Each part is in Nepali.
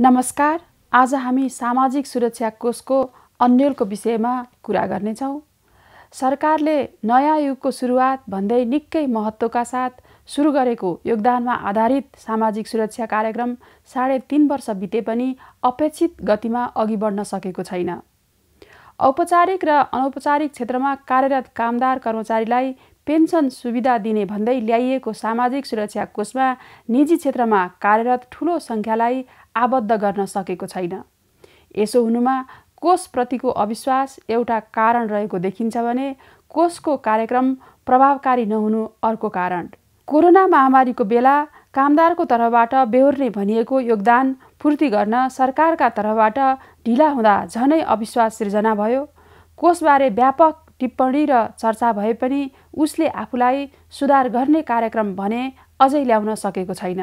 नमस्कार आज हामी सामाजिक सुरक्षा कोषको अन्यलको विषयमा कुरा गर्नेछौँ सरकारले नयाँ युगको सुरुवात भन्दै निकै महत्त्वका साथ सुरु गरेको योगदानमा आधारित सामाजिक सुरक्षा कार्यक्रम साढे तिन वर्ष बिते पनि अपेक्षित गतिमा अघि बढ्न सकेको छैन औपचारिक र अनौपचारिक क्षेत्रमा कार्यरत कामदार कर्मचारीलाई पेन्सन सुविधा दिने भन्दै ल्याइएको सामाजिक सुरक्षा कोषमा निजी क्षेत्रमा कार्यरत ठुलो सङ्ख्यालाई आबद्ध गर्न सकेको छैन यसो हुनुमा कोषप्रतिको अविश्वास एउटा कारण रहेको देखिन्छ भने कोषको कार्यक्रम प्रभावकारी नहुनु अर्को कारण कोरोना महामारीको बेला कामदारको तर्फबाट बेहोर्ने भनिएको योगदान पूर्ति गर्न सरकारका तर्फबाट ढिला हुँदा झनै अविश्वास सिर्जना भयो कोषबारे व्यापक टिप्पणी र चर्चा भए पनि उसले आफूलाई सुधार गर्ने कार्यक्रम भने अझै ल्याउन सकेको छैन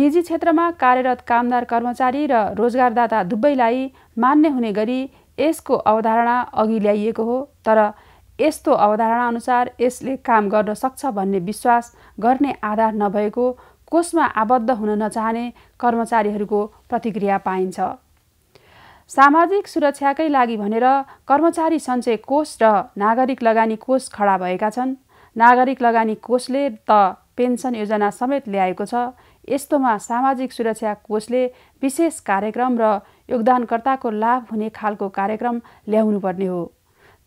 निजी क्षेत्रमा कार्यरत कामदार कर्मचारी र रोजगारदाता दुवैलाई मान्य हुने गरी यसको अवधारणा अघि ल्याइएको हो तर यस्तो अवधारणाअनुसार यसले काम गर्न सक्छ भन्ने विश्वास गर्ने आधार नभएको कोषमा आबद्ध हुन नचाहने कर्मचारीहरूको प्रतिक्रिया पाइन्छ सामाजिक सुरक्षाकै लागि भनेर कर्मचारी सञ्चय कोष र नागरिक लगानी कोष खडा भएका छन् नागरिक लगानी कोषले त पेन्सन योजना समेत ल्याएको छ यस्तोमा सामाजिक सुरक्षा कोषले विशेष कार्यक्रम र योगदानकर्ताको लाभ हुने खालको कार्यक्रम ल्याउनुपर्ने हो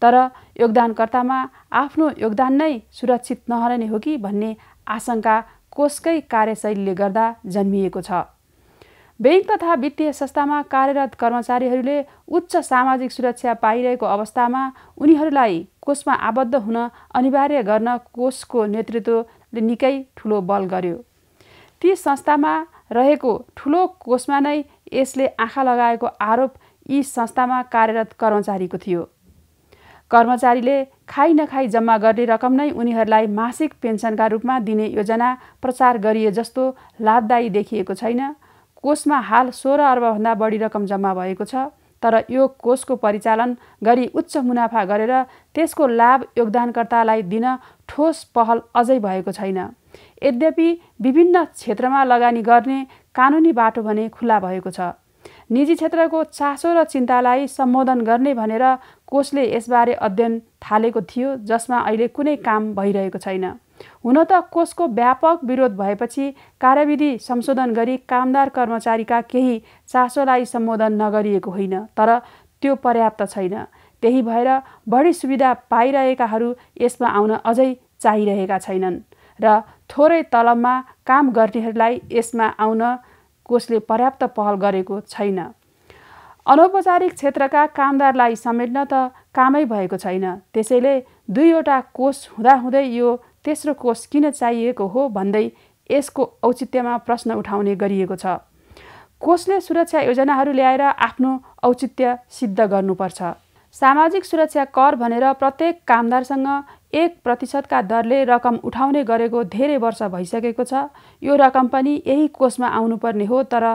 तर योगदानकर्तामा आफ्नो योगदान नै सुरक्षित नहरने हो कि भन्ने आशंका कोषकै कार्यशैलीले गर्दा जन्मिएको छ ब्याङ्क तथा वित्तीय संस्थामा कार्यरत कर्मचारीहरूले उच्च सामाजिक सुरक्षा पाइरहेको अवस्थामा उनीहरूलाई कोषमा आबद्ध हुन अनिवार्य गर्न कोषको नेतृत्वले निकै ठुलो बल गर्यो ती संस्थामा रहेको ठुलो कोषमा नै यसले आँखा लगाएको आरोप यी संस्थामा कार्यरत कर्मचारीको थियो कर्मचारीले खाइ नखाइ जम्मा गर्ने रकम नै उनीहरूलाई मासिक पेन्सनका रूपमा दिने योजना प्रचार गरिए जस्तो लाभदायी देखिएको छैन कोषमा हाल सोह्र अर्बभन्दा बढी रकम जम्मा भएको छ तर यो कोषको परिचालन गरी उच्च मुनाफा गरेर त्यसको लाभ योगदानकर्तालाई दिन ठोस पहल अझै भएको छैन यद्यपि विभिन्न क्षेत्रमा लगानी गर्ने कानुनी बाटो भने खुल्ला भएको छ निजी क्षेत्रको चासो र चिन्तालाई सम्बोधन गर्ने भनेर कोषले यसबारे अध्ययन थालेको थियो जसमा अहिले कुनै काम भइरहेको छैन हुन त कोषको व्यापक विरोध भएपछि कार्यविधि संशोधन गरी कामदार कर्मचारीका केही चासोलाई सम्बोधन नगरिएको होइन तर त्यो पर्याप्त छैन त्यही भएर बढी सुविधा पाइरहेकाहरू यसमा आउन अझै चाहिरहेका छैनन् र थोरै तलबमा काम गर्नेहरूलाई यसमा आउन कोषले पर्याप्त पहल गरेको छैन अनौपचारिक क्षेत्रका कामदारलाई समेट्न त कामै भएको छैन त्यसैले दुईवटा कोष हुँदाहुँदै यो तेस्रो कोष किन चाहिएको हो भन्दै यसको औचित्यमा प्रश्न उठाउने गरिएको छ कोषले सुरक्षा योजनाहरू ल्याएर आफ्नो औचित्य सिद्ध गर्नुपर्छ सामाजिक सुरक्षा कर भनेर प्रत्येक कामदारसँग एक प्रतिशतका दरले रकम उठाउने गरेको धेरै वर्ष भइसकेको छ यो रकम पनि यही कोषमा आउनुपर्ने हो तर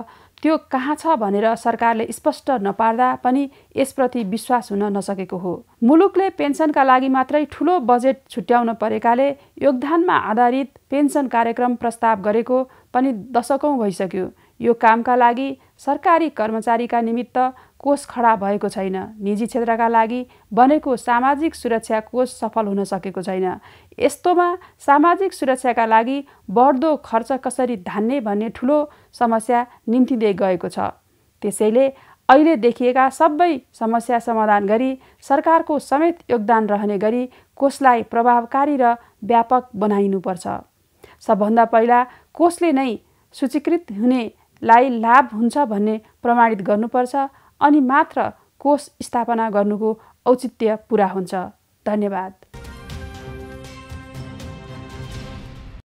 त्यो कहाँ छ भनेर सरकारले स्पष्ट नपार्दा पनि यसप्रति विश्वास हुन नसकेको हो मुलुकले पेन्सनका लागि मात्रै ठुलो बजेट छुट्याउन परेकाले योगदानमा आधारित पेन्सन कार्यक्रम प्रस्ताव गरेको पनि दशकौँ भइसक्यो यो कामका लागि सरकारी कर्मचारीका निमित्त कोष खडा भएको छैन निजी क्षेत्रका लागि बनेको सामाजिक सुरक्षा कोष सफल हुन सकेको छैन यस्तोमा सामाजिक सुरक्षाका लागि बढ्दो खर्च कसरी धान्ने भन्ने ठुलो समस्या निम्तिँदै गएको छ त्यसैले अहिले देखिएका सबै समस्या समाधान गरी सरकारको समेत योगदान रहने गरी कोषलाई प्रभावकारी र व्यापक बनाइनुपर्छ सबभन्दा पहिला कोषले नै सूचीकृत हुनेलाई लाभ हुन्छ भन्ने प्रमाणित गर्नुपर्छ अनि मात्र कोष स्थापना गर्नुको औचित्य पुरा हुन्छ धन्यवाद